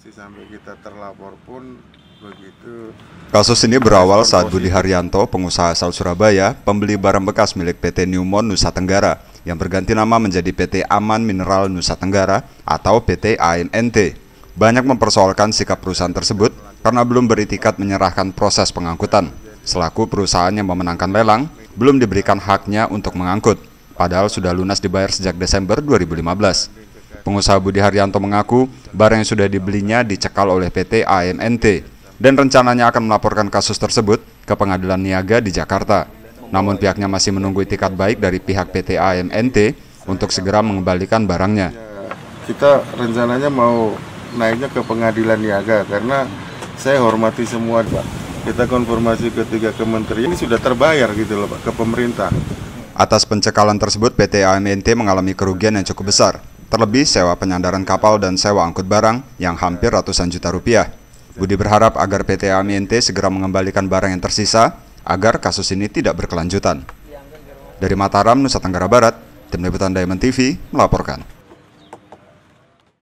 masih sampai kita terlapor pun begitu. Kasus ini berawal saat Budi Haryanto, pengusaha asal Surabaya, pembeli barang bekas milik PT Newmont Nusa Tenggara yang berganti nama menjadi PT Aman Mineral Nusa Tenggara atau PT AMNT. Banyak mempersoalkan sikap perusahaan tersebut karena belum beritikat menyerahkan proses pengangkutan. Selaku perusahaan yang memenangkan lelang, belum diberikan haknya untuk mengangkut, padahal sudah lunas dibayar sejak Desember 2015. Pengusaha Budi Haryanto mengaku barang yang sudah dibelinya dicekal oleh PT AMNT dan rencananya akan melaporkan kasus tersebut ke pengadilan niaga di Jakarta. Namun pihaknya masih menunggu itikat baik dari pihak PT AMNT untuk segera mengembalikan barangnya. Kita rencananya mau naiknya ke pengadilan niaga karena saya hormati semua Pak. Kita konfirmasi ke tiga kementerian ini sudah terbayar gitu loh Pak ke pemerintah. Atas pencekalan tersebut PT AMNT mengalami kerugian yang cukup besar terlebih sewa penyandaran kapal dan sewa angkut barang yang hampir ratusan juta rupiah. Budi berharap agar PT AMI segera mengembalikan barang yang tersisa agar kasus ini tidak berkelanjutan. Dari Mataram, Nusa Tenggara Barat, Tim Liputan Diamond TV melaporkan.